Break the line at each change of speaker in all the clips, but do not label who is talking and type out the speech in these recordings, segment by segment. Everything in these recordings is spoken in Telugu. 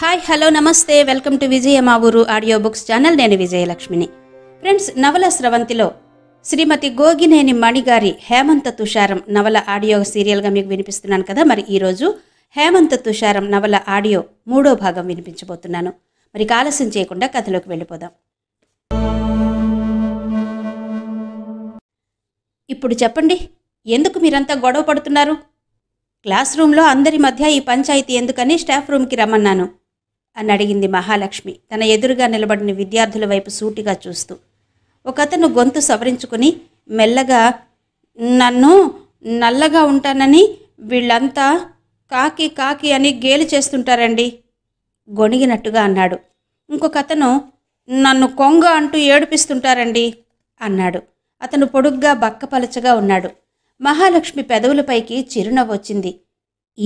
హాయ్ హలో నమస్తే వెల్కమ్ టు విజయ మా ఊరు ఆడియో బుక్స్ ఛానల్ నేను విజయలక్ష్మిని ఫ్రెండ్స్ నవల స్రవంతిలో శ్రీమతి గోగినేని మణిగారి హేమంత తుషారం నవల ఆడియో సీరియల్గా మీకు వినిపిస్తున్నాను కదా మరి ఈరోజు హేమంత తుషారం నవల ఆడియో మూడో భాగం వినిపించబోతున్నాను మరి ఆలస్యం చేయకుండా కథలోకి వెళ్ళిపోదాం ఇప్పుడు చెప్పండి ఎందుకు మీరంతా గొడవ పడుతున్నారు క్లాస్ రూమ్లో అందరి మధ్య ఈ పంచాయతీ ఎందుకని స్టాఫ్ రూమ్కి రమ్మన్నాను అని అడిగింది మహాలక్ష్మి తన ఎదురుగా నిలబడిన విద్యార్థుల వైపు సూటిగా చూస్తూ ఒకతను గొంతు సవరించుకుని మెల్లగా నన్ను నల్లగా ఉంటానని వీళ్ళంతా కాకి కాకి అని గేలి చేస్తుంటారండి గొణిగినట్టుగా అన్నాడు ఇంకొక అతను నన్ను కొంగ అంటూ ఏడిపిస్తుంటారండి అన్నాడు అతను పొడుగ్గా బక్కపలచగా ఉన్నాడు మహాలక్ష్మి పెదవులపైకి చిరునవ్వొచ్చింది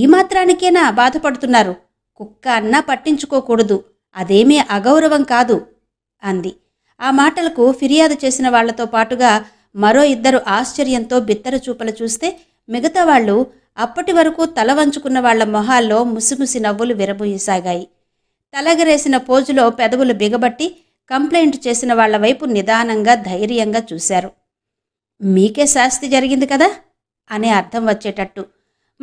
ఈ మాత్రానికేనా బాధపడుతున్నారు కుక్క అన్నా పట్టించుకోకూడదు అదేమీ అగౌరవం కాదు అంది ఆ మాటలకు ఫిర్యాదు చేసిన వాళ్లతో పాటుగా మరో ఇద్దరు ఆశ్చర్యంతో బిత్తర చూపలు చూస్తే మిగతా వాళ్ళు అప్పటి వరకు తల వంచుకున్న వాళ్ల మొహాల్లో ముసిముసి నవ్వులు విరబోయసాగాయి తలగరేసిన పోజులో పెదవులు బిగబట్టి కంప్లైంట్ చేసిన వాళ్ల వైపు నిదానంగా ధైర్యంగా చూశారు మీకే శాస్తి జరిగింది కదా అనే అర్థం వచ్చేటట్టు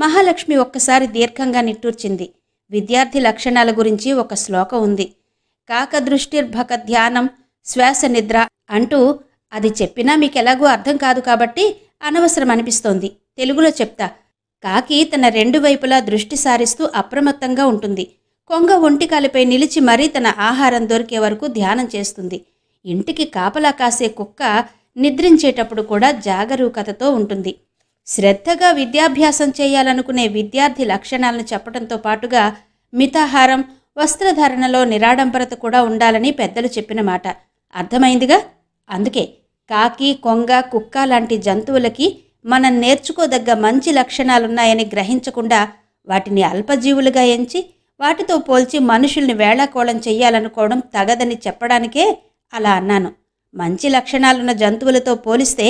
మహాలక్ష్మి ఒక్కసారి దీర్ఘంగా నిట్టూర్చింది విద్యార్థి లక్షణాల గురించి ఒక శ్లోకం ఉంది కాకదృష్టిర్భక ధ్యానం శ్వాస నిద్ర అంటూ అది చెప్పినా మీకు ఎలాగూ అర్థం కాదు కాబట్టి అనవసరం అనిపిస్తోంది తెలుగులో చెప్తా కాకి తన రెండు వైపులా దృష్టి సారిస్తూ అప్రమత్తంగా ఉంటుంది కొంగ ఒంటికాలిపై నిలిచి మరీ తన ఆహారం దొరికే వరకు ధ్యానం చేస్తుంది ఇంటికి కాపలా కాసే కుక్క నిద్రించేటప్పుడు కూడా జాగరూకతతో ఉంటుంది శ్రద్ధగా విద్యాభ్యాసం చేయాలనుకునే విద్యార్థి లక్షణాలను చెప్పడంతో పాటుగా మితాహారం వస్త్రధారణలో నిరాడంబరత కూడా ఉండాలని పెద్దలు చెప్పిన మాట అర్థమైందిగా అందుకే కాకి కొంగ కుక్క లాంటి జంతువులకి మనం నేర్చుకోదగ్గ మంచి లక్షణాలున్నాయని గ్రహించకుండా వాటిని అల్పజీవులుగా ఎంచి వాటితో పోల్చి మనుషుల్ని వేళాకోళం చెయ్యాలనుకోవడం తగదని చెప్పడానికే అలా అన్నాను మంచి లక్షణాలున్న జంతువులతో పోలిస్తే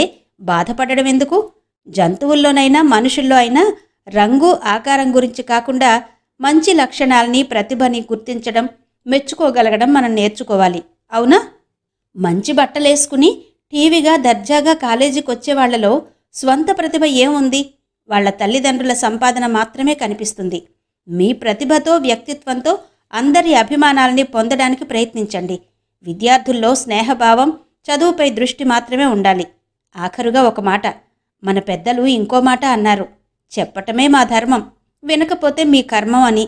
బాధపడడం ఎందుకు జంతువుల్లోనైనా మనుషుల్లో అయినా రంగు ఆకారం గురించి కాకుండా మంచి లక్షణాలని ప్రతిభని గుర్తించడం మెచ్చుకోగలగడం మనం నేర్చుకోవాలి అవునా మంచి బట్టలేసుకుని టీవీగా దర్జాగా కాలేజీకి వచ్చే వాళ్ళలో స్వంత ప్రతిభ ఏముంది వాళ్ళ తల్లిదండ్రుల సంపాదన మాత్రమే కనిపిస్తుంది మీ ప్రతిభతో వ్యక్తిత్వంతో అందరి అభిమానాలని పొందడానికి ప్రయత్నించండి విద్యార్థుల్లో స్నేహభావం చదువుపై దృష్టి మాత్రమే ఉండాలి ఆఖరుగా ఒక మాట మన పెద్దలు ఇంకో మాట అన్నారు చెప్పటమే మా ధర్మం వినకపోతే మీ కర్మం అని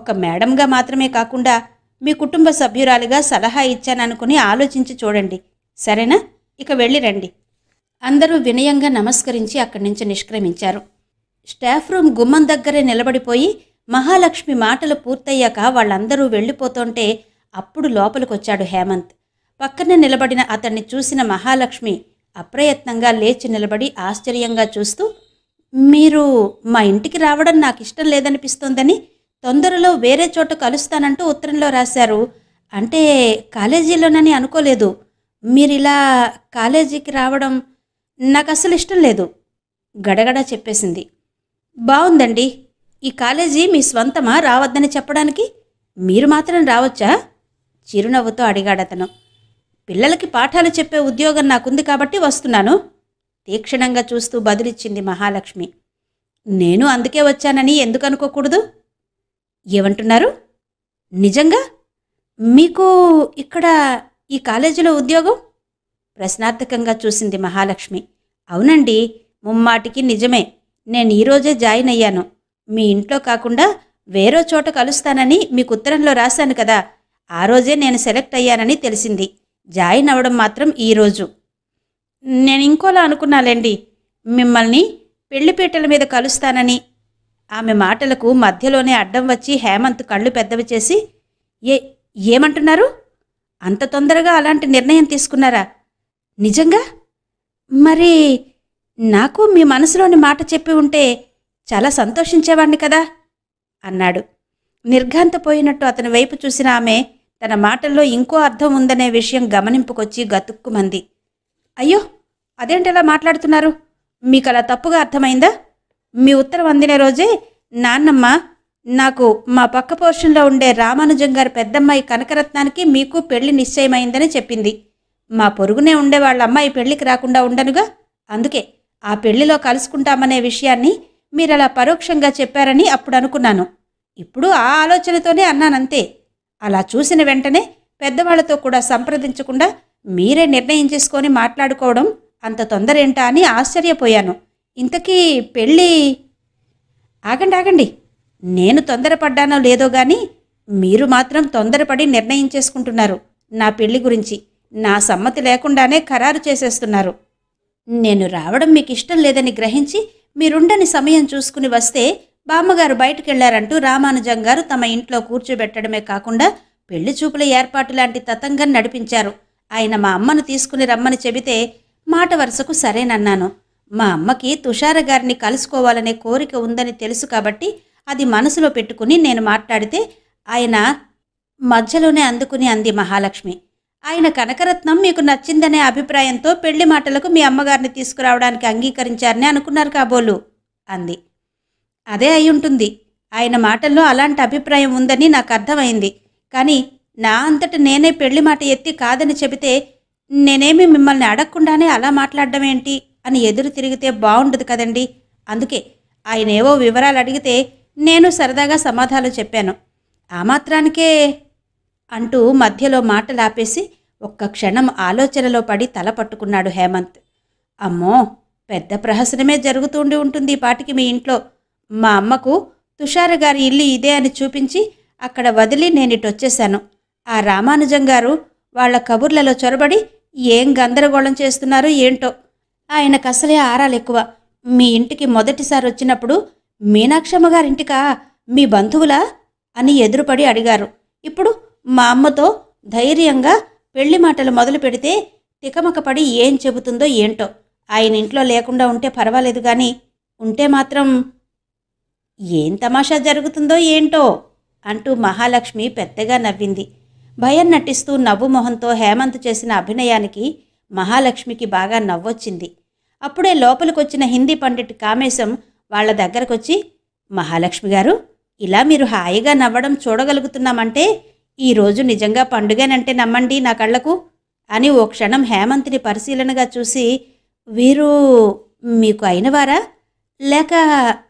ఒక మేడంగా మాత్రమే కాకుండా మీ కుటుంబ సభ్యురాలిగా సలహా ఇచ్చాననుకుని ఆలోచించి చూడండి సరేనా ఇక వెళ్ళి రండి అందరూ వినయంగా నమస్కరించి అక్కడి నుంచి నిష్క్రమించారు స్టాఫ్ రూమ్ గుమ్మం దగ్గరే నిలబడిపోయి మహాలక్ష్మి మాటలు పూర్తయ్యాక వాళ్ళందరూ వెళ్ళిపోతుంటే అప్పుడు లోపలికొచ్చాడు హేమంత్ పక్కనే నిలబడిన అతన్ని చూసిన మహాలక్ష్మి అప్రయత్నంగా లేచి నిలబడి ఆశ్చర్యంగా చూస్తూ మీరు మా ఇంటికి రావడం నాకు ఇష్టం లేదనిపిస్తోందని తొందరలో వేరే చోట కలుస్తానంటూ ఉత్తరంలో రాశారు అంటే కాలేజీలోనని అనుకోలేదు మీరు ఇలా కాలేజీకి రావడం నాకు అసలు ఇష్టం లేదు గడగడ చెప్పేసింది బాగుందండి ఈ కాలేజీ మీ స్వంతమా రావద్దని చెప్పడానికి మీరు మాత్రం రావచ్చా చిరునవ్వుతో అడిగాడతను పిల్లలకి పాఠాలు చెప్పే ఉద్యోగం నాకుంది కాబట్టి వస్తున్నాను తీక్షణంగా చూస్తూ బదులిచ్చింది మహాలక్ష్మి నేను అందుకే వచ్చానని ఎందుకు అనుకోకూడదు ఏమంటున్నారు నిజంగా మీకు ఇక్కడ ఈ కాలేజీలో ఉద్యోగం ప్రశ్నార్థకంగా చూసింది మహాలక్ష్మి అవునండి ముమ్మాటికి నిజమే నేను ఈరోజే జాయిన్ అయ్యాను మీ ఇంట్లో కాకుండా వేరే చోట కలుస్తానని మీకు ఉత్తరంలో రాశాను కదా ఆ రోజే నేను సెలెక్ట్ అయ్యానని తెలిసింది జాయిన్ అవ్వడం మాత్రం ఈరోజు నేను ఇంకోలా అనుకున్నానండి మిమ్మల్ని పెళ్లిపీటల మీద కలుస్తానని ఆమె మాటలకు మధ్యలోనే అడ్డం వచ్చి హేమంత్ కళ్ళు పెద్దవి చేసి ఏ ఏమంటున్నారు అంత తొందరగా అలాంటి నిర్ణయం తీసుకున్నారా నిజంగా మరి నాకు మీ మనసులోని మాట చెప్పి ఉంటే చాలా సంతోషించేవాణ్ణి కదా అన్నాడు నిర్ఘాంతపోయినట్టు అతని వైపు చూసిన ఆమె తన మాటల్లో ఇంకో అర్థం ఉందనే విషయం గమనింపుకొచ్చి గతుక్కుమంది అయ్యో అదేంటలా మాట్లాడుతున్నారు మీకు అలా తప్పుగా అర్థమైందా మీ ఉత్తరం అందిన రోజే నాన్నమ్మ నాకు మా పక్క పోర్షన్లో ఉండే రామానుజం గారి పెద్దమ్మాయి కనకరత్నానికి మీకు పెళ్లి నిశ్చయమైందని చెప్పింది మా పొరుగునే ఉండే వాళ్ళ అమ్మాయి పెళ్లికి రాకుండా ఉండనుగా అందుకే ఆ పెళ్లిలో కలుసుకుంటామనే విషయాన్ని మీరు అలా పరోక్షంగా చెప్పారని అప్పుడు అనుకున్నాను ఇప్పుడు ఆ ఆలోచనతోనే అన్నానంతే అలా చూసిన వెంటనే పెద్దవాళ్లతో కూడా సంప్రదించకుండా మీరే నిర్ణయం చేసుకొని మాట్లాడుకోవడం అంత తొందర ఏంటా అని ఆశ్చర్యపోయాను ఇంతకీ పెళ్ళి ఆగండి ఆగండి నేను తొందరపడ్డానో లేదో కానీ మీరు మాత్రం తొందరపడి నిర్ణయం చేసుకుంటున్నారు నా పెళ్లి గురించి నా సమ్మతి లేకుండానే ఖరారు చేసేస్తున్నారు నేను రావడం మీకు ఇష్టం లేదని గ్రహించి మీరుండని సమయం చూసుకుని వస్తే బామ్మగారు బయటకెళ్లారంటూ రామానుజం గారు తమ ఇంట్లో కూర్చోబెట్టడమే కాకుండా పెళ్లి చూపుల ఏర్పాటు లాంటి తతంగం నడిపించారు ఆయన మా అమ్మను తీసుకుని రమ్మని చెబితే మాట వరుసకు సరేనన్నాను మా అమ్మకి తుషార గారిని కలుసుకోవాలనే కోరిక ఉందని తెలుసు కాబట్టి అది మనసులో పెట్టుకుని నేను మాట్లాడితే ఆయన మధ్యలోనే అందుకుని అంది మహాలక్ష్మి ఆయన కనకరత్నం మీకు నచ్చిందనే అభిప్రాయంతో పెళ్లి మాటలకు మీ అమ్మగారిని తీసుకురావడానికి అంగీకరించారని అనుకున్నారు కాబోలు అంది అదే అయి ఉంటుంది ఆయన మాటల్లో అలాంటి అభిప్రాయం ఉందని నాకు అర్థమైంది కానీ నా అంతట నేనే పెళ్లి మాట ఎత్తి కాదని చెబితే నేనేమి మిమ్మల్ని అడగకుండానే అలా మాట్లాడడం ఏంటి అని ఎదురు తిరిగితే బాగుండదు కదండి అందుకే ఆయన ఏవో వివరాలు అడిగితే నేను సరదాగా సమాధానం చెప్పాను ఆ మాత్రానికే అంటూ మధ్యలో మాటలాపేసి ఒక్క క్షణం ఆలోచనలో పడి తల పట్టుకున్నాడు హేమంత్ అమ్మో పెద్ద ప్రహసనమే జరుగుతుండి ఉంటుంది పాటికి మీ ఇంట్లో మా అమ్మకు తుషార్ గారి ఇల్లు ఇదే అని చూపించి అక్కడ వదిలి నేనిటొచ్చేశాను ఆ రామానుజం గారు వాళ్ళ కబుర్లలో చొరబడి ఏం గందరగోళం చేస్తున్నారో ఏంటో ఆయనకు అసలే ఆరాలు ఎక్కువ మీ ఇంటికి మొదటిసారి వచ్చినప్పుడు మీనాక్షమ్మ గారింటికా మీ బంధువులా అని ఎదురుపడి అడిగారు ఇప్పుడు మా అమ్మతో ధైర్యంగా పెళ్లి మాటలు మొదలు పెడితే తికమకపడి ఏం చెబుతుందో ఏంటో ఆయన ఇంట్లో లేకుండా ఉంటే పర్వాలేదు కానీ ఉంటే మాత్రం ఏం తమాషా జరుగుతుందో ఏంటో అంటూ మహాలక్ష్మి పెద్దగా నవ్వింది భయం నటిస్తూ నవ్వు మొహంతో హేమంత్ చేసిన అభినయానికి మహాలక్ష్మికి బాగా నవ్వొచ్చింది అప్పుడే లోపలికొచ్చిన హిందీ పండిట్ కామేశం వాళ్ళ దగ్గరకొచ్చి మహాలక్ష్మి గారు ఇలా మీరు హాయిగా నవ్వడం చూడగలుగుతున్నామంటే ఈరోజు నిజంగా పండుగనంటే నమ్మండి నా కళ్ళకు అని ఓ క్షణం హేమంత్ని పరిశీలనగా చూసి వీరు మీకు అయినవారా లేక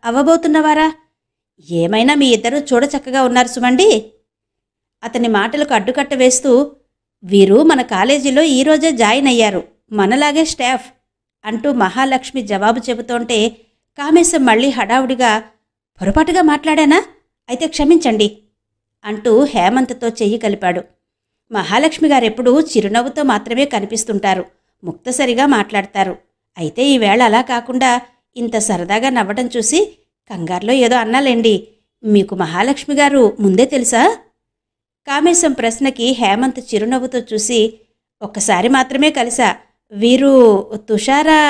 అవ్వబోతున్నవారా ఏమైనా మీ ఇద్దరు చూడచక్కగా ఉన్నారు సుమండి అతని మాటలకు అడ్డుకట్ట వేస్తూ వీరు మన కాలేజీలో ఈరోజే జాయిన్ అయ్యారు మనలాగే స్టాఫ్ అంటూ మహాలక్ష్మి జవాబు చెబుతోంటే కామేశం మళ్ళీ హడావుడిగా పొరపాటుగా మాట్లాడానా అయితే క్షమించండి అంటూ హేమంత్తో చెయ్యి కలిపాడు మహాలక్ష్మి గారెప్పుడూ చిరునవ్వుతో మాత్రమే కనిపిస్తుంటారు ముక్తసరిగా మాట్లాడతారు అయితే ఈవేళ అలా కాకుండా ఇంత సరదాగా నవ్వటం చూసి కంగారులో ఏదో అన్నాలేండి మీకు మహాలక్ష్మి గారు ముందే తెలుసా కామేశం ప్రశ్నకి హేమంత్ చిరునవ్వుతో చూసి ఒక్కసారి మాత్రమే కలిసా వీరు తుషారా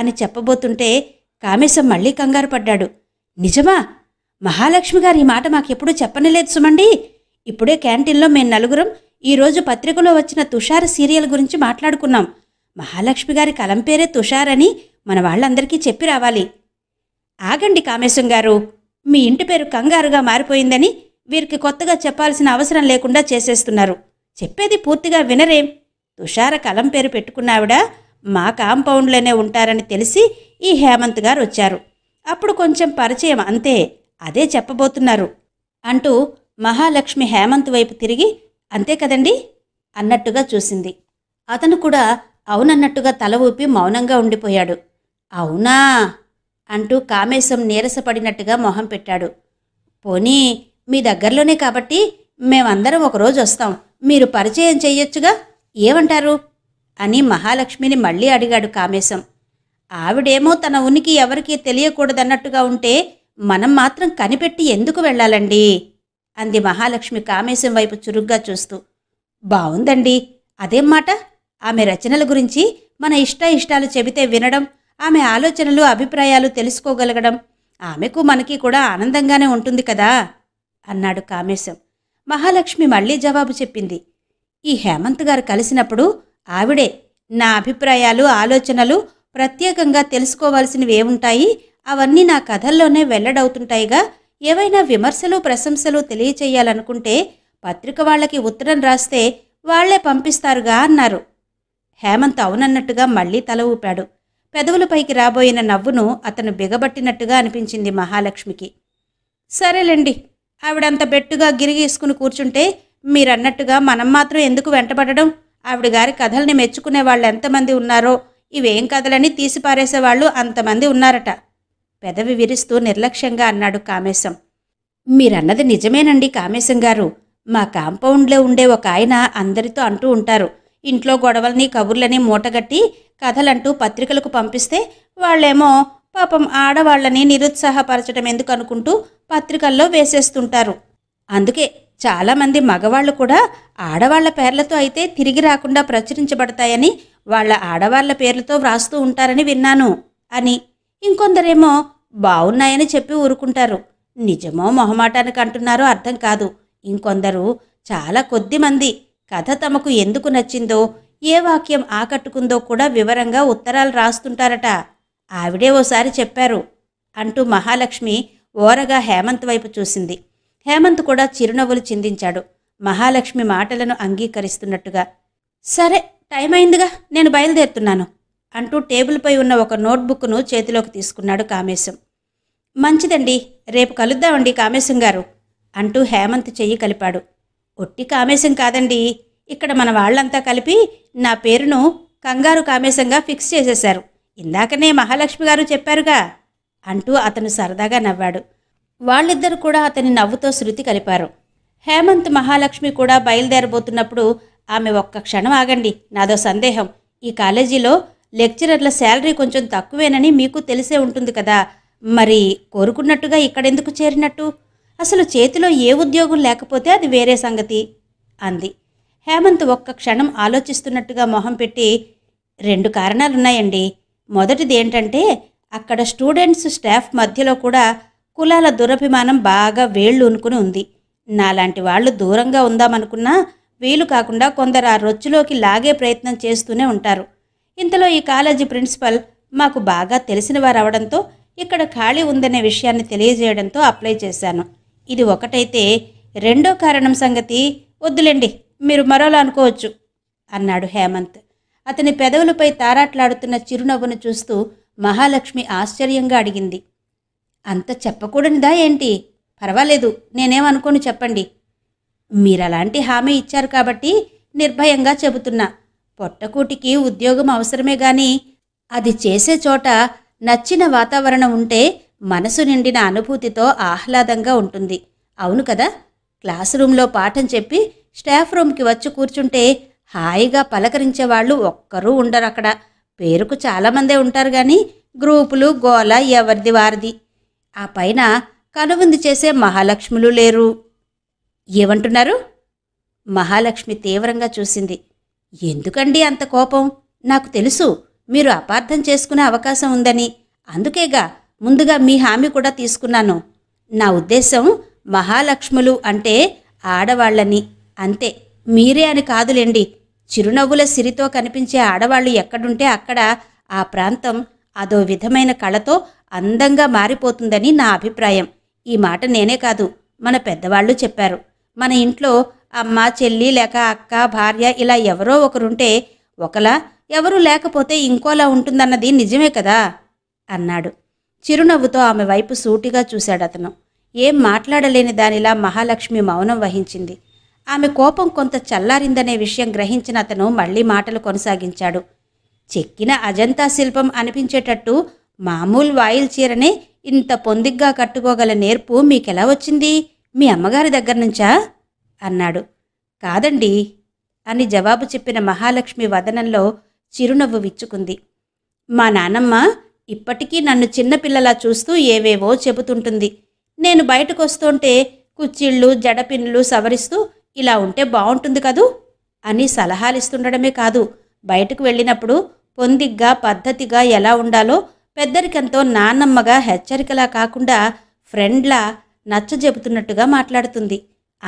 అని చెప్పబోతుంటే కామేశం మళ్ళీ కంగారు పడ్డాడు నిజమా మహాలక్ష్మి గారు ఈ మాట మాకెప్పుడూ చెప్పనలేదు సుమండి ఇప్పుడే క్యాంటీన్లో మేము నలుగురం ఈరోజు పత్రికలో వచ్చిన తుషార సీరియల్ గురించి మాట్లాడుకున్నాం మహాలక్ష్మి గారి కలం పేరే తుషార్ అని మన వాళ్ళందరికీ చెప్పి రావాలి ఆగండి కామేశం గారు మీ ఇంటి పేరు కంగారుగా మారిపోయిందని వీరికి కొత్తగా చెప్పాల్సిన అవసరం లేకుండా చేసేస్తున్నారు చెప్పేది పూర్తిగా వినరేం తుషార కలం పేరు పెట్టుకున్నావిడ మా కాంపౌండ్లోనే ఉంటారని తెలిసి ఈ హేమంత్ గారు వచ్చారు అప్పుడు కొంచెం పరిచయం అంతే అదే చెప్పబోతున్నారు అంటూ మహాలక్ష్మి హేమంత్ వైపు తిరిగి అంతే కదండి అన్నట్టుగా చూసింది అతను కూడా అవునన్నట్టుగా తల ఊపి మౌనంగా ఉండిపోయాడు అవునా అంటూ కామేశం నీరసపడినట్టుగా మొహం పెట్టాడు పోనీ మీ దగ్గరలోనే కాబట్టి మేమందరం ఒకరోజు వస్తాం మీరు పరిచయం చెయ్యొచ్చుగా ఏమంటారు అని మహాలక్ష్మిని మళ్ళీ అడిగాడు కామేశం ఆవిడేమో తన ఉనికి ఎవరికీ తెలియకూడదన్నట్టుగా ఉంటే మనం మాత్రం కనిపెట్టి ఎందుకు వెళ్ళాలండి అంది మహాలక్ష్మి కామేశం వైపు చురుగ్గా చూస్తూ బావుందండి అదేం మాట ఆమె రచనల గురించి మన ఇష్ట ఇష్టాలు చెబితే వినడం ఆమె ఆలోచనలు అభిప్రాయాలు తెలుసుకోగలగడం ఆమెకు మనకి కూడా ఆనందంగానే ఉంటుంది కదా అన్నాడు కామేశం మహాలక్ష్మి మళ్ళీ జవాబు చెప్పింది ఈ హేమంత్ గారు కలిసినప్పుడు ఆవిడే నా అభిప్రాయాలు ఆలోచనలు ప్రత్యేకంగా తెలుసుకోవాల్సినవి ఏముంటాయి అవన్నీ నా కథల్లోనే వెల్లడవుతుంటాయిగా ఏవైనా విమర్శలు ప్రశంసలు తెలియచేయాలనుకుంటే పత్రిక వాళ్ళకి ఉత్తరం రాస్తే వాళ్లే పంపిస్తారుగా అన్నారు హేమంత్ అవునన్నట్టుగా మళ్ళీ తల ఊపాడు పెదవులపైకి రాబోయిన నవ్వును అతను బిగబట్టినట్టుగా అనిపించింది మహాలక్ష్మికి సరేలేండి ఆవిడంత బెట్టుగా గిరిగీసుకుని కూర్చుంటే మీరన్నట్టుగా మనం మాత్రం ఎందుకు వెంటబడడం ఆవిడ గారి కథల్ని మెచ్చుకునే వాళ్ళు ఎంతమంది ఉన్నారో ఇవేం కథలని తీసిపారేసేవాళ్ళు అంతమంది ఉన్నారట పెదవి విరుస్తూ నిర్లక్ష్యంగా అన్నాడు కామేశం మీరన్నది నిజమేనండి కామేశం గారు మా కాంపౌండ్లో ఉండే ఒక ఆయన అందరితో అంటూ ఉంటారు ఇంట్లో గొడవల్ని కబుర్లని మూటగట్టి కథలంటూ పత్రికలకు పంపిస్తే వాళ్ళేమో పాపం ఆడవాళ్ళని నిరుత్సాహపరచడం ఎందుకు అనుకుంటూ పత్రికల్లో వేసేస్తుంటారు అందుకే చాలామంది మగవాళ్ళు కూడా ఆడవాళ్ల పేర్లతో అయితే తిరిగి రాకుండా ప్రచురించబడతాయని వాళ్ళ ఆడవాళ్ల పేర్లతో వ్రాస్తూ ఉంటారని విన్నాను అని ఇంకొందరేమో బాగున్నాయని చెప్పి ఊరుకుంటారు నిజమో మొహమాటానికి అంటున్నారో అర్థం కాదు ఇంకొందరు చాలా కొద్ది మంది కథ తమకు ఎందుకు నచ్చిందో ఏ వాక్యం ఆకట్టుకుందో కూడా వివరంగా ఉత్తరాలు రాస్తుంటారట ఆవిడే ఓసారి చెప్పారు అంటూ మహాలక్ష్మి ఓరగా హేమంత్ వైపు చూసింది హేమంత్ కూడా చిరునవ్వులు చిందించాడు మహాలక్ష్మి మాటలను అంగీకరిస్తున్నట్టుగా సరే టైం అయిందిగా నేను బయలుదేరుతున్నాను అంటూ టేబుల్పై ఉన్న ఒక నోట్బుక్ను చేతిలోకి తీసుకున్నాడు కామేశం మంచిదండి రేపు కలుద్దామండి కామేశం గారు అంటూ హేమంత్ చెయ్యి కలిపాడు ఒట్టి కామేశం కాదండి ఇక్కడ మన వాళ్ళంతా కలిపి నా పేరును కంగారు కామేశంగా ఫిక్స్ చేసేశారు ఇందాకనే మహాలక్ష్మి గారు చెప్పారుగా అంటూ అతను సరదాగా నవ్వాడు వాళ్ళిద్దరు కూడా అతని నవ్వుతో శృతి కలిపారు హేమంత్ మహాలక్ష్మి కూడా బయలుదేరబోతున్నప్పుడు ఆమె ఒక్క క్షణం ఆగండి నాదో సందేహం ఈ కాలేజీలో లెక్చరర్ల శాలరీ కొంచెం తక్కువేనని మీకు తెలిసే ఉంటుంది కదా మరి కోరుకున్నట్టుగా ఇక్కడెందుకు చేరినట్టు అసలు చేతిలో ఏ ఉద్యోగం లేకపోతే అది వేరే సంగతి అంది హేమంత్ ఒక్క క్షణం ఆలోచిస్తున్నట్టుగా మొహం పెట్టి రెండు కారణాలున్నాయండి మొదటిది ఏంటంటే అక్కడ స్టూడెంట్స్ స్టాఫ్ మధ్యలో కూడా కులాల దురభిమానం బాగా వేళ్ళు ఉనుకుని ఉంది నాలాంటి వాళ్ళు దూరంగా ఉందామనుకున్నా వీలు కాకుండా కొందరు ఆ రొచ్చులోకి లాగే ప్రయత్నం చేస్తూనే ఉంటారు ఇంతలో ఈ కాలేజీ ప్రిన్సిపల్ మాకు బాగా తెలిసిన వారు అవడంతో ఇక్కడ ఖాళీ ఉందనే విషయాన్ని తెలియజేయడంతో అప్లై చేశాను ఇది ఒకటైతే రెండో కారణం సంగతి వద్దులేండి మీరు మరోలా అనుకోవచ్చు అన్నాడు హేమంత్ అతని పెదవులపై తారాట్లాడుతున్న చిరునవ్వును చూస్తూ మహాలక్ష్మి ఆశ్చర్యంగా అడిగింది అంత చెప్పకూడనిదా ఏంటి పర్వాలేదు నేనేమనుకోను చెప్పండి మీరలాంటి హామీ ఇచ్చారు కాబట్టి నిర్భయంగా చెబుతున్నా పొట్టకూటికి ఉద్యోగం అవసరమే గాని అది చేసే చోట నచ్చిన వాతావరణం ఉంటే మనసు నిండిన అనుభూతితో ఆహ్లాదంగా ఉంటుంది అవును కదా క్లాస్ రూమ్లో పాఠం చెప్పి స్టాఫ్ రూమ్కి వచ్చి కూర్చుంటే హాయిగా పలకరించే వాళ్ళు ఒక్కరూ ఉండరు అక్కడ పేరుకు చాలామందే ఉంటారు కానీ గ్రూపులు గోల ఎవరిది వారిది ఆ పైన కనువింది చేసే మహాలక్ష్ములు లేరు ఏమంటున్నారు మహాలక్ష్మి తీవ్రంగా చూసింది ఎందుకండి అంత కోపం నాకు తెలుసు మీరు అపార్థం చేసుకునే అవకాశం ఉందని అందుకేగా ముందుగా మీ హామీ కూడా తీసుకున్నాను నా ఉద్దేశం మహాలక్ష్ములు అంటే ఆడవాళ్ళని అంతే మీరే అని కాదులేండి చిరునవ్వుల సిరితో కనిపించే ఆడవాళ్ళు ఎక్కడుంటే అక్కడ ఆ ప్రాంతం అదో విధమైన కళతో అందంగా మారిపోతుందని నా అభిప్రాయం ఈ మాట నేనే కాదు మన పెద్దవాళ్ళు చెప్పారు మన ఇంట్లో అమ్మ చెల్లి లేక అక్క భార్య ఇలా ఎవరో ఒకరుంటే ఒకలా ఎవరు లేకపోతే ఇంకోలా ఉంటుందన్నది నిజమే కదా అన్నాడు చిరునవ్వుతో ఆమె వైపు సూటిగా చూశాడతను ఏం మాట్లాడలేని దానిలా మహాలక్ష్మి మౌనం వహించింది ఆమె కోపం కొంత చల్లారిందనే విషయం గ్రహించిన అతను మళ్లీ మాటలు కొనసాగించాడు చెక్కిన అజంతా శిల్పం అనిపించేటట్టు మామూలు వాయిల్ చీరనే ఇంత పొందిగ్గా కట్టుకోగల నేర్పు మీకెలా వచ్చింది మీ అమ్మగారి దగ్గర నుంచా అన్నాడు కాదండి అని జవాబు చెప్పిన మహాలక్ష్మి వదనంలో చిరునవ్వు విచ్చుకుంది మా నానమ్మ ఇప్పటికీ నన్ను చిన్నపిల్లలా చూస్తూ ఏవేవో చెబుతుంటుంది నేను బయటకు వస్తుంటే కుచ్చిళ్ళు జడపిన్లు సవరిస్తూ ఇలా ఉంటే బాగుంటుంది కదూ అని సలహాలిస్తుండడమే కాదు బయటకు వెళ్ళినప్పుడు పొందిగ్గా పద్ధతిగా ఎలా ఉండాలో పెద్దరికంతో నాన్నమ్మగా హెచ్చరికలా కాకుండా ఫ్రెండ్లా చెబుతున్నట్టుగా మాట్లాడుతుంది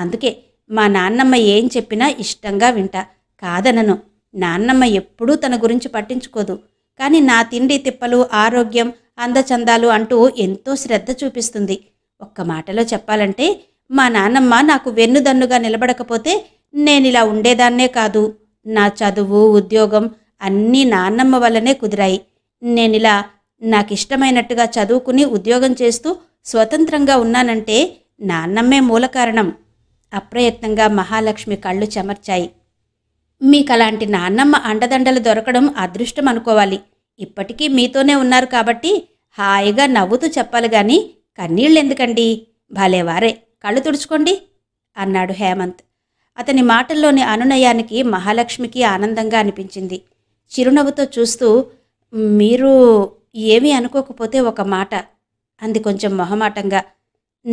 అందుకే మా నాన్నమ్మ ఏం చెప్పినా ఇష్టంగా వింటా కాదనను నాన్నమ్మ ఎప్పుడూ తన గురించి పట్టించుకోదు కానీ నా తిండి తిప్పలు ఆరోగ్యం అందచందాలు అంటూ ఎంతో శ్రద్ధ చూపిస్తుంది ఒక్క మాటలో చెప్పాలంటే మా నాన్నమ్మ నాకు వెన్నుదన్నుగా నిలబడకపోతే నేనిలా ఉండేదాన్నే కాదు నా చదువు ఉద్యోగం అన్నీ నాన్నమ్మ వల్లనే కుదిరాయి నేనిలా నాకు ఇష్టమైనట్టుగా చదువుకుని ఉద్యోగం చేస్తూ స్వతంత్రంగా ఉన్నానంటే నాన్నమ్మే మూల కారణం అప్రయత్నంగా మహాలక్ష్మి కళ్ళు చెమర్చాయి మీకు అలాంటి నాన్నమ్మ అండదండలు దొరకడం అదృష్టం అనుకోవాలి ఇప్పటికీ మీతోనే ఉన్నారు కాబట్టి హాయిగా నవ్వుతూ చెప్పాలి కానీ కన్నీళ్ళు ఎందుకండి భలేవారే కళ్ళు తుడుచుకోండి అన్నాడు హేమంత్ అతని మాటల్లోని అనునయానికి మహాలక్ష్మికి ఆనందంగా అనిపించింది చిరునవ్వుతో చూస్తూ మీరు ఏమీ అనుకోకపోతే ఒక మాట అంది కొంచెం మొహమాటంగా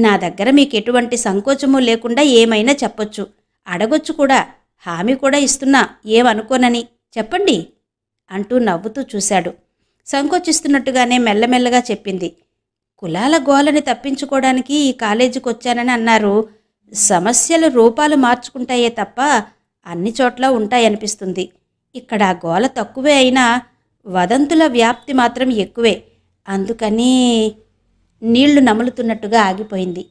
నా దగ్గర మీకు ఎటువంటి సంకోచము లేకుండా ఏమైనా చెప్పొచ్చు అడగొచ్చు కూడా హామీ కూడా ఇస్తున్నా ఏమనుకోనని చెప్పండి అంటూ నవ్వుతూ చూశాడు సంకోచిస్తున్నట్టుగానే మెల్లమెల్లగా చెప్పింది కులాల గోలని తప్పించుకోవడానికి ఈ కాలేజీకి వచ్చానని అన్నారు సమస్యలు రూపాలు మార్చుకుంటాయే తప్ప అన్ని చోట్ల ఉంటాయనిపిస్తుంది ఇక్కడ గోల తక్కువే అయినా వదంతుల వ్యాప్తి మాత్రం ఎక్కువే అందుకని నీళ్లు నములుతున్నట్టుగా ఆగిపోయింది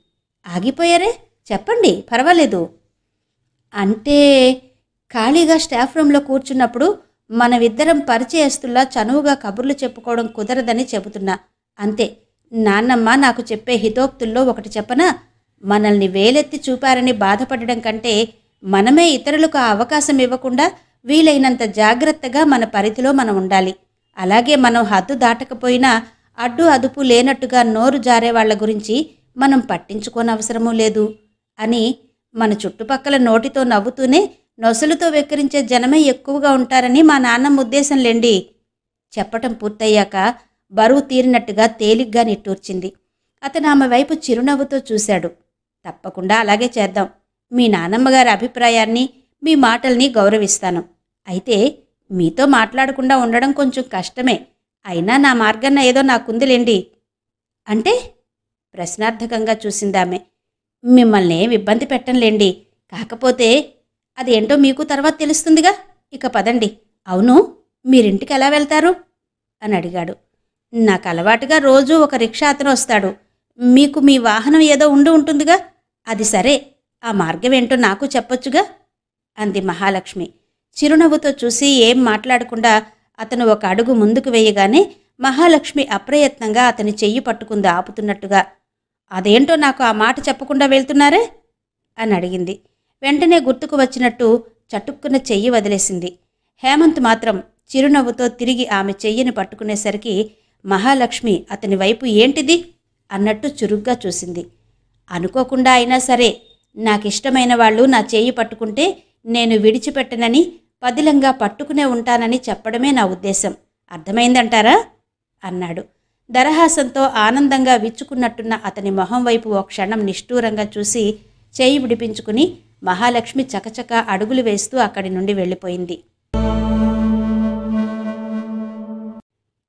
ఆగిపోయారే చెప్పండి పర్వాలేదు అంటే ఖాళీగా స్టాఫ్ రూమ్లో కూర్చున్నప్పుడు మనమిద్దరం పరిచయస్తుల్లా చనువుగా కబుర్లు చెప్పుకోవడం కుదరదని చెబుతున్నా అంతే నాన్నమ్మ నాకు చెప్పే హితోక్తుల్లో ఒకటి చెప్పనా మనల్ని వేలెత్తి చూపారని బాధపడడం కంటే మనమే ఇతరులకు ఆ అవకాశం ఇవ్వకుండా వీలైనంత జాగ్రత్తగా మన పరిధిలో మనం ఉండాలి అలాగే మనం హద్దు దాటకపోయినా అడ్డు అదుపు లేనట్టుగా నోరు జారే వాళ్ళ గురించి మనం పట్టించుకోనవసరమూ లేదు అని మన చుట్టుపక్కల నోటితో నవ్వుతూనే నొసలుతో వెక్కిరించే జనమే ఎక్కువగా ఉంటారని మా నాన్నమ్మ లేండి చెప్పటం పూర్తయ్యాక బరువు తీరినట్టుగా తేలిగ్గా నిట్టూర్చింది అతను ఆమె వైపు చిరునవ్వుతో చూశాడు తప్పకుండా అలాగే చేద్దాం మీ నాన్నమ్మగారి అభిప్రాయాన్ని మీ మాటల్ని గౌరవిస్తాను అయితే మీతో మాట్లాడకుండా ఉండడం కొంచెం కష్టమే అయినా నా మార్గాన్న ఏదో నాకుందిలేండి అంటే ప్రశ్నార్థకంగా చూసిందామే మిమ్మల్ని ఇబ్బంది పెట్టంలేండి కాకపోతే అదేంటో మీకు తర్వాత తెలుస్తుందిగా ఇక పదండి అవును మీరింటికి ఎలా వెళ్తారు అని అడిగాడు నాకు అలవాటుగా రోజు ఒక రిక్షా అతను వస్తాడు మీకు మీ వాహనం ఏదో ఉండి ఉంటుందిగా అది సరే ఆ మార్గం ఏంటో నాకు చెప్పొచ్చుగా అంది మహాలక్ష్మి చిరునవ్వుతో చూసి ఏం మాట్లాడకుండా అతను ఒక అడుగు ముందుకు వేయగానే మహాలక్ష్మి అప్రయత్నంగా అతని చెయ్యి పట్టుకుంది ఆపుతున్నట్టుగా అదేంటో నాకు ఆ మాట చెప్పకుండా వెళ్తున్నారే అని అడిగింది వెంటనే గుర్తుకు వచ్చినట్టు చటుక్కున చెయ్యి వదిలేసింది హేమంత్ మాత్రం చిరునవ్వుతో తిరిగి ఆమె చెయ్యిని పట్టుకునేసరికి మహాలక్ష్మి అతని వైపు ఏంటిది అన్నట్టు చురుగ్గా చూసింది అనుకోకుండా అయినా సరే నాకిష్టమైన వాళ్ళు నా చేయి పట్టుకుంటే నేను విడిచిపెట్టనని పదిలంగా పట్టుకునే ఉంటానని చెప్పడమే నా ఉద్దేశం అర్థమైందంటారా అన్నాడు దరహాసంతో ఆనందంగా విచ్చుకున్నట్టున్న అతని మొహం వైపు ఓ క్షణం నిష్ఠూరంగా చూసి చేయి విడిపించుకుని మహాలక్ష్మి చకచక అడుగులు వేస్తూ అక్కడి నుండి వెళ్ళిపోయింది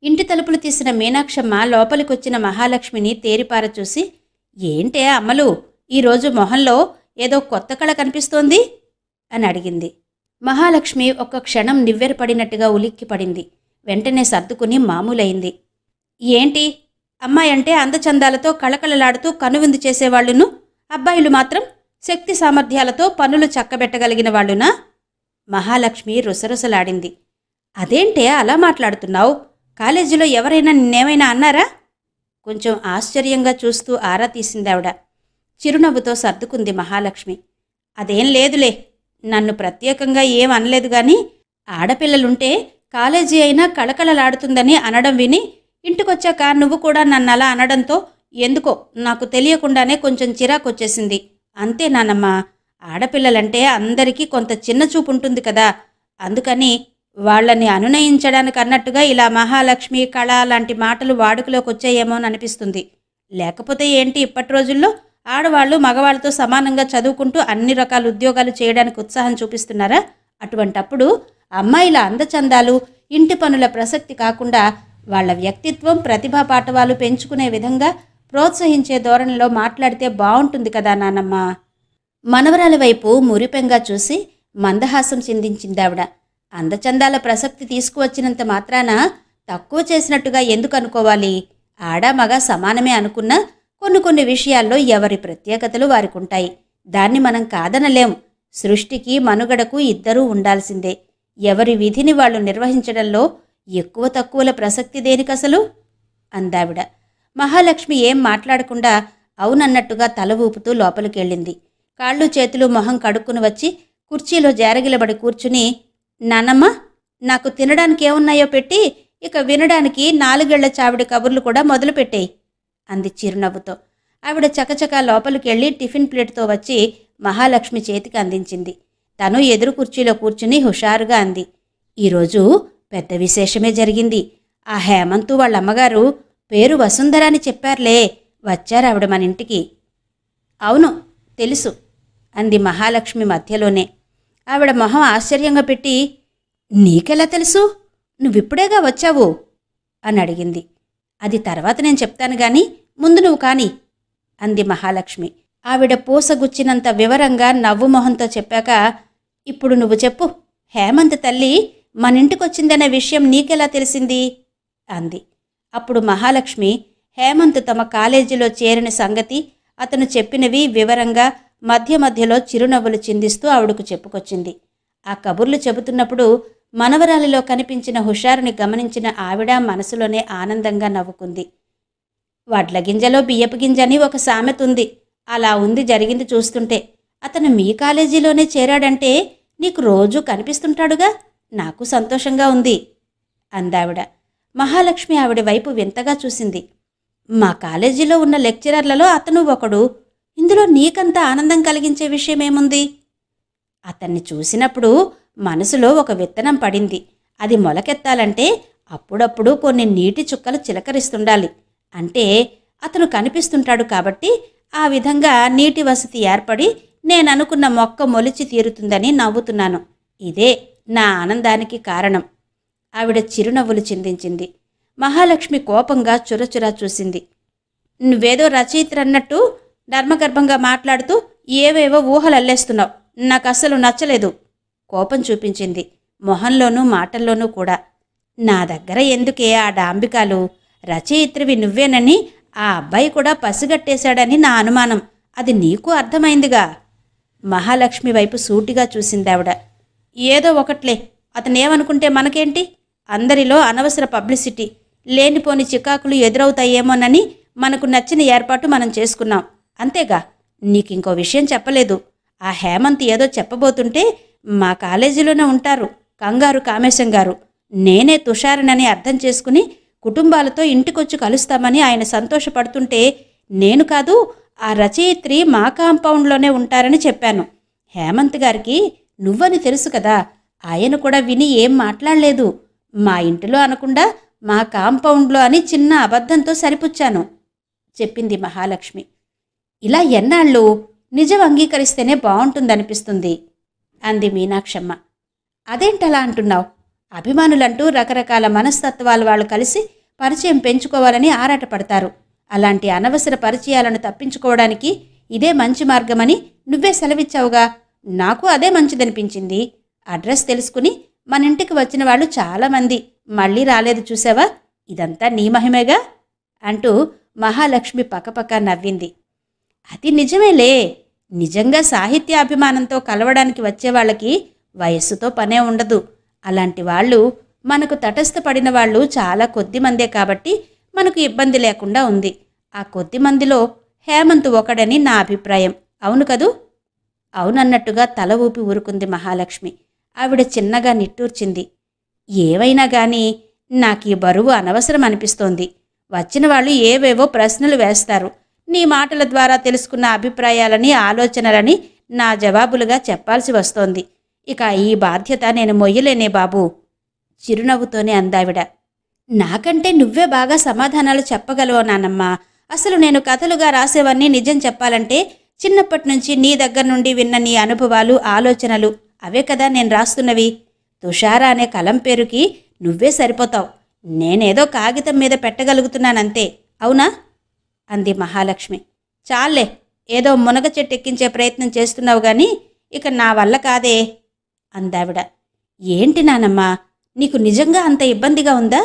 ఇంటి తలుపులు తీసిన మీనాక్షమ్మ లోపలికొచ్చిన మహాలక్ష్మిని తేరిపార చూసి ఏంటే అమ్మలు ఈరోజు మొహంలో ఏదో కొత్త కళ కనిపిస్తోంది అని అడిగింది మహాలక్ష్మి ఒక్క క్షణం నివ్వెరపడినట్టుగా ఉలిక్కిపడింది వెంటనే సర్దుకుని మామూలైంది ఏంటి అమ్మాయి అంటే అందచందాలతో కళకళలాడుతూ కనువిందు చేసేవాళ్ళును అబ్బాయిలు మాత్రం శక్తి సామర్థ్యాలతో పనులు చక్కబెట్టగలిగిన వాళ్ళునా మహాలక్ష్మి రుసరుసలాడింది అదేంటే అలా మాట్లాడుతున్నావు కాలేజీలో ఎవరైనా నిన్నేమైనా అన్నారా కొంచెం ఆశ్చర్యంగా చూస్తూ ఆరా తీసిందావిడ చిరునవ్వుతో సర్దుకుంది మహాలక్ష్మి అదేం లేదులే నన్ను ప్రత్యేకంగా ఏం అనలేదు కానీ ఆడపిల్లలుంటే కాలేజీ అయినా కళకళలాడుతుందని అనడం విని ఇంటికొచ్చాక నువ్వు కూడా నన్ను అలా అనడంతో ఎందుకో నాకు తెలియకుండానే కొంచెం చిరాకు వచ్చేసింది అంతే నానమ్మ ఆడపిల్లలంటే అందరికీ కొంత చిన్న చూపు ఉంటుంది కదా అందుకని వాళ్ళని అనునయించడానికి అన్నట్టుగా ఇలా మహాలక్ష్మి కళ లాంటి మాటలు వాడుకలోకి అని అనిపిస్తుంది లేకపోతే ఏంటి ఇప్పటి రోజుల్లో ఆడవాళ్ళు మగవాళ్ళతో సమానంగా చదువుకుంటూ అన్ని రకాల ఉద్యోగాలు చేయడానికి ఉత్సాహం చూపిస్తున్నారా అటువంటప్పుడు అమ్మాయిల అందచందాలు ఇంటి పనుల ప్రసక్తి కాకుండా వాళ్ళ వ్యక్తిత్వం ప్రతిభా పాఠవాలు పెంచుకునే విధంగా ప్రోత్సహించే ధోరణిలో మాట్లాడితే బాగుంటుంది కదా నానమ్మ మనవరాల వైపు మురిపెంగా చూసి మందహాసం చిందించిందావిడ అందచందాల ప్రసక్తి తీసుకువచ్చినంత మాత్రాన తక్కువ చేసినట్టుగా ఎందుకు అనుకోవాలి ఆడ మగ సమానమే అనుకున్న కొన్ని కొన్ని విషయాల్లో ఎవరి ప్రత్యేకతలు వారికుంటాయి దాన్ని మనం కాదనలేం సృష్టికి మనుగడకు ఇద్దరూ ఉండాల్సిందే ఎవరి విధిని వాళ్ళు నిర్వహించడంలో ఎక్కువ తక్కువల ప్రసక్తి దేనికసలు అందావిడ మహాలక్ష్మి ఏం మాట్లాడకుండా అవునన్నట్టుగా తల ఊపుతూ లోపలికెళ్ళింది కాళ్ళు చేతులు మొహం కడుక్కుని వచ్చి కుర్చీలో జారగిలబడి కూర్చుని నానమ్మ నాకు తినడానికి ఏమున్నాయో పెట్టి ఇక వినడానికి నాలుగేళ్ల చావిడి కబుర్లు కూడా మొదలుపెట్టాయి అంది చిరునవ్వుతో ఆవిడ చకచకా లోపలికెళ్ళి టిఫిన్ ప్లేట్తో వచ్చి మహాలక్ష్మి చేతికి అందించింది తను ఎదురు కుర్చీలో కూర్చుని హుషారుగా అంది ఈరోజు పెద్ద విశేషమే జరిగింది ఆ హేమంతు వాళ్ళ అమ్మగారు పేరు వసుంధర అని చెప్పారులే వచ్చారు ఆవిడ మన ఇంటికి అవును తెలుసు అంది మహాలక్ష్మి మధ్యలోనే ఆవిడ మొహం ఆశ్చర్యంగా పెట్టి నీకెలా తెలుసు నువ్విప్పుడేగా వచ్చావు అని అడిగింది అది తర్వాత నేను చెప్తాను గాని ముందు నువ్వు కాని అంది మహాలక్ష్మి ఆవిడ పూసగుచ్చినంత వివరంగా నవ్వు మొహంతో చెప్పాక ఇప్పుడు నువ్వు చెప్పు హేమంత్ తల్లి మన ఇంటికి వచ్చిందనే విషయం నీకెలా తెలిసింది అంది అప్పుడు మహాలక్ష్మి హేమంత్ తమ కాలేజీలో చేరిన సంగతి అతను చెప్పినవి వివరంగా మధ్య మధ్యలో చిరునవ్వులు చిందిస్తూ ఆవిడకు చెప్పుకొచ్చింది ఆ కబుర్లు చెబుతున్నప్పుడు మనవరాలిలో కనిపించిన హుషారుని గమనించిన ఆవిడ మనసులోనే ఆనందంగా నవ్వుకుంది వడ్ల గింజలో బియ్యపు గింజని ఒక సామెత ఉంది అలా ఉంది జరిగింది చూస్తుంటే అతను మీ కాలేజీలోనే చేరాడంటే నీకు రోజూ కనిపిస్తుంటాడుగా నాకు సంతోషంగా ఉంది అందావిడ మహాలక్ష్మి ఆవిడ వైపు వింతగా చూసింది మా కాలేజీలో ఉన్న లెక్చరర్లలో అతను ఒకడు ఇందులో నీకంత ఆనందం కలిగించే విషయమేముంది అతన్ని చూసినప్పుడు మనసులో ఒక విత్తనం పడింది అది మొలకెత్తాలంటే అప్పుడప్పుడు కొన్ని నీటి చుక్కలు చిలకరిస్తుండాలి అంటే అతను కనిపిస్తుంటాడు కాబట్టి ఆ విధంగా నీటి వసతి ఏర్పడి నేననుకున్న మొక్క మొలిచి తీరుతుందని నవ్వుతున్నాను ఇదే నా ఆనందానికి కారణం ఆవిడ చిరునవ్వులు చిందించింది మహాలక్ష్మి కోపంగా చురచురా చూసింది నువ్వేదో అన్నట్టు ధర్మగర్భంగా మాట్లాడుతూ ఏవేవో ఊహలు అల్లేస్తున్నావు నాకు అస్సలు నచ్చలేదు కోపం చూపించింది మొహంలోనూ మాటల్లోనూ కూడా నా దగ్గర ఎందుకే ఆ డాంబికాలు రచయిత్రివి నువ్వేనని ఆ అబ్బాయి కూడా పసిగట్టేశాడని నా అనుమానం అది నీకు అర్థమైందిగా మహాలక్ష్మి వైపు సూటిగా చూసిందావిడ ఏదో ఒకట్లే అతనేమనుకుంటే మనకేంటి అందరిలో అనవసర పబ్లిసిటీ లేనిపోని చికాకులు ఎదురవుతాయేమోనని మనకు నచ్చిన ఏర్పాటు మనం చేసుకున్నాం అంతేగా నీకు ఇంకో విషయం చెప్పలేదు ఆ హేమంత్ ఏదో చెప్పబోతుంటే మా కాలేజీలోనే ఉంటారు కంగారు కామేశం గారు నేనే తుషారనని అర్థం చేసుకుని కుటుంబాలతో ఇంటికొచ్చి కలుస్తామని ఆయన సంతోషపడుతుంటే నేను కాదు ఆ రచయిత్రి మా కాంపౌండ్లోనే ఉంటారని చెప్పాను హేమంత్ గారికి నువ్వని తెలుసు కదా ఆయన కూడా విని ఏం మాట్లాడలేదు మా ఇంటిలో అనకుండా మా కాంపౌండ్లో అని చిన్న అబద్ధంతో సరిపుచ్చాను చెప్పింది మహాలక్ష్మి ఇలా ఎన్నాళ్ళు నిజం అంగీకరిస్తేనే బాగుంటుందనిపిస్తుంది అంది మీనాక్షమ్మ అదేంటలా అంటున్నావు అభిమానులంటూ రకరకాల మనస్తత్వాలు వాళ్ళు కలిసి పరిచయం పెంచుకోవాలని ఆరాటపడతారు అలాంటి అనవసర పరిచయాలను తప్పించుకోవడానికి ఇదే మంచి మార్గమని నువ్వే సెలవిచ్చావుగా నాకు అదే మంచిదనిపించింది అడ్రస్ తెలుసుకుని మన ఇంటికి వచ్చిన వాళ్ళు చాలామంది మళ్ళీ రాలేదు చూసావా ఇదంతా నీ మహిమేగా అంటూ మహాలక్ష్మి పక్కపక్క నవ్వింది అది నిజమేలే నిజంగా సాహిత్య అభిమానంతో కలవడానికి వచ్చేవాళ్ళకి వయస్సుతో పనే ఉండదు అలాంటి వాళ్ళు మనకు తటస్థపడిన వాళ్ళు చాలా కొద్ది మందే కాబట్టి మనకు ఇబ్బంది లేకుండా ఉంది ఆ కొద్ది మందిలో హేమంత్ ఒకడని నా అభిప్రాయం అవును కదూ అవునన్నట్టుగా తల ఊపి ఊరుకుంది మహాలక్ష్మి ఆవిడ చిన్నగా నిట్టూర్చింది ఏవైనా కానీ నాకు ఈ బరువు అనవసరం అనిపిస్తోంది వచ్చిన వాళ్ళు ఏవేవో ప్రశ్నలు వేస్తారు నీ మాటల ద్వారా తెలుసుకున్న అభిప్రాయాలని ఆలోచనలని నా జవాబులుగా చెప్పాల్సి వస్తోంది ఇక ఈ బాధ్యత నేను మొయ్యలేనే బాబు చిరునవ్వుతోనే అందావిడ నాకంటే నువ్వే బాగా సమాధానాలు చెప్పగలవు నానమ్మా అసలు నేను కథలుగా రాసేవన్నీ నిజం చెప్పాలంటే చిన్నప్పటి నుంచి నీ దగ్గర నుండి విన్న నీ అనుభవాలు ఆలోచనలు అవే కదా నేను రాస్తున్నవి తుషార అనే కలం పేరుకి నువ్వే సరిపోతావు నేనేదో కాగితం మీద పెట్టగలుగుతున్నానంతే అవునా అంది మహాలక్ష్మి చాలే ఏదో మునగ చెట్టు ఎక్కించే ప్రయత్నం చేస్తున్నావు కానీ ఇక నా వల్ల కాదే అందావిడ ఏంటి నానమ్మా నీకు నిజంగా అంత ఇబ్బందిగా ఉందా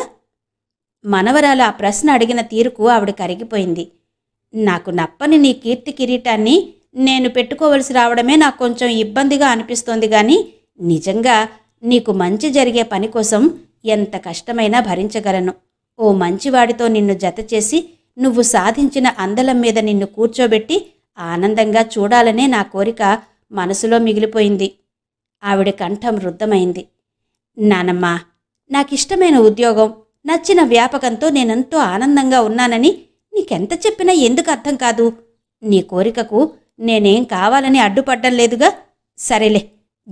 మనవరాలు ఆ ప్రశ్న అడిగిన తీరుకు ఆవిడ కరిగిపోయింది నాకు నప్పని నీ కీర్తి కిరీటాన్ని నేను పెట్టుకోవలసి రావడమే నాకు కొంచెం ఇబ్బందిగా అనిపిస్తోంది కానీ నిజంగా నీకు మంచి జరిగే పని కోసం ఎంత కష్టమైనా భరించగలను ఓ మంచివాడితో నిన్ను జత చేసి నువ్వు సాధించిన అందలం మీద నిన్ను కూర్చోబెట్టి ఆనందంగా చూడాలనే నా కోరిక మనసులో మిగిలిపోయింది ఆవిడ కంఠం రుద్ధమైంది నానమ్మా నాకిష్టమైన ఉద్యోగం నచ్చిన వ్యాపకంతో నేనెంతో ఆనందంగా ఉన్నానని నీకెంత చెప్పినా ఎందుకు అర్థం కాదు నీ కోరికకు నేనేం కావాలని అడ్డుపడ్డం లేదుగా సరేలే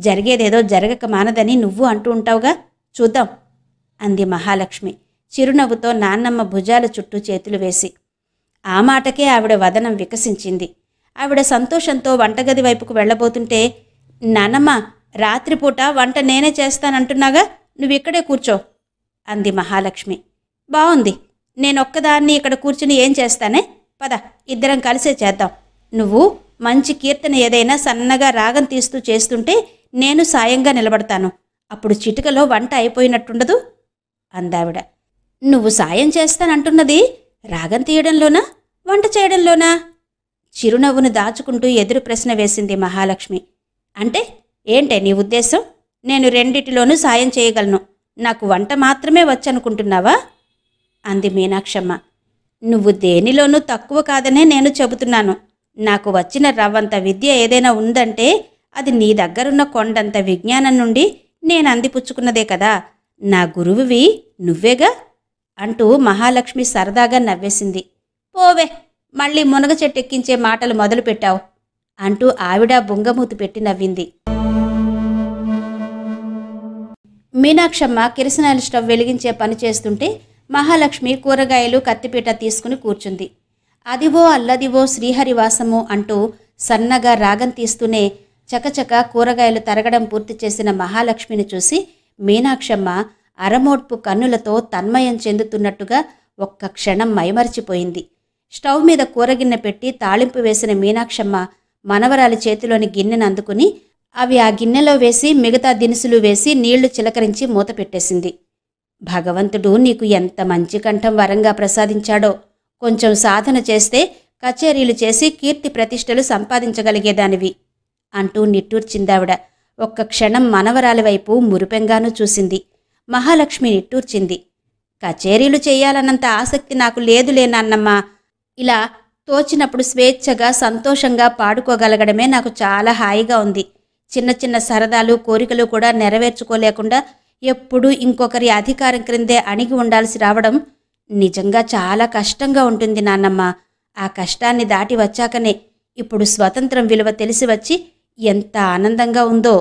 జరిగేదేదో జరగక మానదని నువ్వు అంటూ ఉంటావుగా చూద్దాం అంది మహాలక్ష్మి చిరునవ్వుతో నాన్నమ్మ భుజాల చుట్టూ చేతులు వేసి ఆ మాటకే ఆవిడ వదనం వికసించింది ఆవిడ సంతోషంతో వంటగది వైపుకు వెళ్ళబోతుంటే నానమ్మ రాత్రిపూట వంట నేనే చేస్తానంటున్నాగా నువ్వు ఇక్కడే కూర్చో అంది మహాలక్ష్మి బావుంది నేను ఒక్కదాన్ని ఇక్కడ కూర్చుని ఏం చేస్తానే పద ఇద్దరం కలిసే చేద్దాం నువ్వు మంచి కీర్తన ఏదైనా సన్నగా రాగం తీస్తూ చేస్తుంటే నేను సాయంగా నిలబడతాను అప్పుడు చిటికలో వంట అయిపోయినట్టుండదు అందావిడ నువ్వు సాయం చేస్తానంటున్నది రాగం తీయడంలోనా వంట చేయడంలోనా చిరునవ్వును దాచుకుంటూ ఎదురు ప్రశ్న వేసింది మహాలక్ష్మి అంటే ఏంటే నీ ఉద్దేశం నేను రెండిటిలోనూ సాయం చేయగలను నాకు వంట మాత్రమే వచ్చనుకుంటున్నావా అంది మీనాక్షమ్మ నువ్వు దేనిలోనూ తక్కువ కాదనే నేను చెబుతున్నాను నాకు వచ్చిన రవ్వంత విద్య ఏదైనా ఉందంటే అది నీ దగ్గరున్న కొండంత విజ్ఞానం నుండి నేను అందిపుచ్చుకున్నదే కదా నా గురువువి నువ్వేగా అంటూ మహాలక్ష్మి సరదాగా నవ్వేసింది పోవే మళ్ళీ మునగ చెట్టెక్కించే మాటలు మొదలుపెట్టావు అంటూ ఆవిడ బుంగమూతి పెట్టి నవ్వింది మీనాక్షమ్మ కిరసనాయిల్ స్టవ్ వెలిగించే పని చేస్తుంటే మహాలక్ష్మి కూరగాయలు కత్తిపీట తీసుకుని కూర్చుంది అదివో అల్లదివో శ్రీహరివాసము అంటూ సన్నగా రాగం తీస్తూనే చకచక కూరగాయలు తరగడం పూర్తి చేసిన మహాలక్ష్మిని చూసి మీనాక్షమ్మ అరమోడ్పు కన్నులతో తన్మయం చెందుతున్నట్టుగా ఒక్క క్షణం మైమరిచిపోయింది స్టవ్ మీద కూరగిన్నె పెట్టి తాళింపు వేసిన మీనాక్షమ్మ మనవరాలి చేతిలోని గిన్నెను అందుకుని అవి ఆ గిన్నెలో వేసి మిగతా దినుసులు వేసి నీళ్లు చిలకరించి మూత పెట్టేసింది భగవంతుడు నీకు ఎంత మంచి కంఠం వరంగా ప్రసాదించాడో కొంచెం సాధన చేస్తే కచేరీలు చేసి కీర్తి ప్రతిష్టలు సంపాదించగలిగేదానివి అంటూ నిట్టూర్చిందావిడ ఒక్క క్షణం మనవరాలి వైపు మురుపెంగానూ చూసింది మహాలక్ష్మి నిట్టూర్చింది కచేరీలు చేయాలన్నంత ఆసక్తి నాకు లేదులే నాన్నమ్మా ఇలా తోచినప్పుడు స్వేచ్ఛగా సంతోషంగా పాడుకోగలగడమే నాకు చాలా హాయిగా ఉంది చిన్న చిన్న సరదాలు కోరికలు కూడా నెరవేర్చుకోలేకుండా ఎప్పుడూ ఇంకొకరి అధికారం క్రిందే అణిగి ఉండాల్సి రావడం నిజంగా చాలా కష్టంగా ఉంటుంది నాన్నమ్మ ఆ కష్టాన్ని దాటి వచ్చాకనే ఇప్పుడు స్వతంత్రం విలువ తెలిసి వచ్చి ఎంత ఆనందంగా ఉందో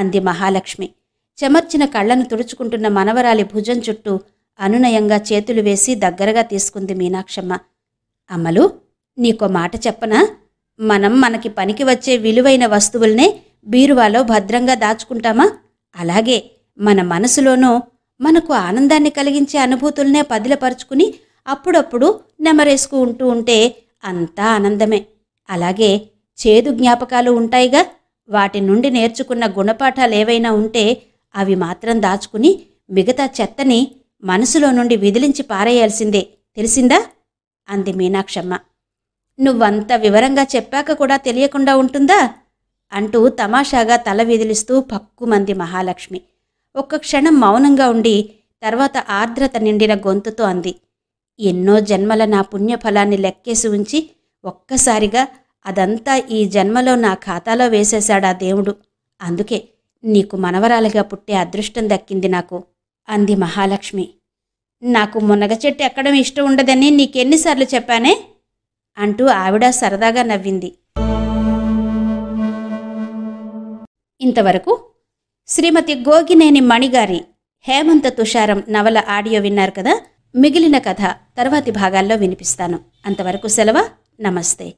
అంది మహాలక్ష్మి చెమర్చిన కళ్లను తుడుచుకుంటున్న మనవరాలి భుజం చుట్టూ అనునయంగా చేతులు వేసి దగ్గరగా తీసుకుంది మీనాక్షమ్మ అమ్మలు నీకో మాట చెప్పనా మనం మనకి పనికి వచ్చే విలువైన వస్తువుల్నే బీరువాలో భద్రంగా దాచుకుంటామా అలాగే మన మనసులోనో మనకు ఆనందాన్ని కలిగించే అనుభూతులనే పదిలపరుచుకుని అప్పుడప్పుడు నెమరేసుకు ఉంటూ ఉంటే అంతా ఆనందమే అలాగే చేదు జ్ఞాపకాలు ఉంటాయిగా వాటి నుండి నేర్చుకున్న గుణపాఠాలు ఏవైనా ఉంటే అవి మాత్రం దాచుకుని మిగతా చెత్తని మనసులో నుండి విదిలించి పారేయాల్సిందే తెలిసిందా అంది మీనాక్షమ్మ నువ్వంత వివరంగా చెప్పాక కూడా తెలియకుండా ఉంటుందా అంటూ తమాషాగా తల విదిలిస్తూ పక్కుమంది మహాలక్ష్మి ఒక్క క్షణం మౌనంగా ఉండి తర్వాత ఆర్ద్రత నిండిన గొంతుతో అంది ఎన్నో జన్మల నా పుణ్యఫలాన్ని లెక్కేసి ఉంచి ఒక్కసారిగా అదంతా ఈ జన్మలో నా ఖాతాలో వేసేశాడా దేవుడు అందుకే నీకు మనవరాలుగా పుట్టే అదృష్టం దక్కింది నాకు అంది మహాలక్ష్మి నాకు మునగ చెట్టు ఎక్కడం ఇష్టం ఉండదని నీకెన్నిసార్లు చెప్పానే అంటూ ఆవిడ సరదాగా నవ్వింది ఇంతవరకు శ్రీమతి గోగినేని మణిగారి హేమంత తుషారం నవల ఆడియో విన్నారు కదా మిగిలిన కథ తర్వాతి భాగాల్లో వినిపిస్తాను అంతవరకు సెలవు నమస్తే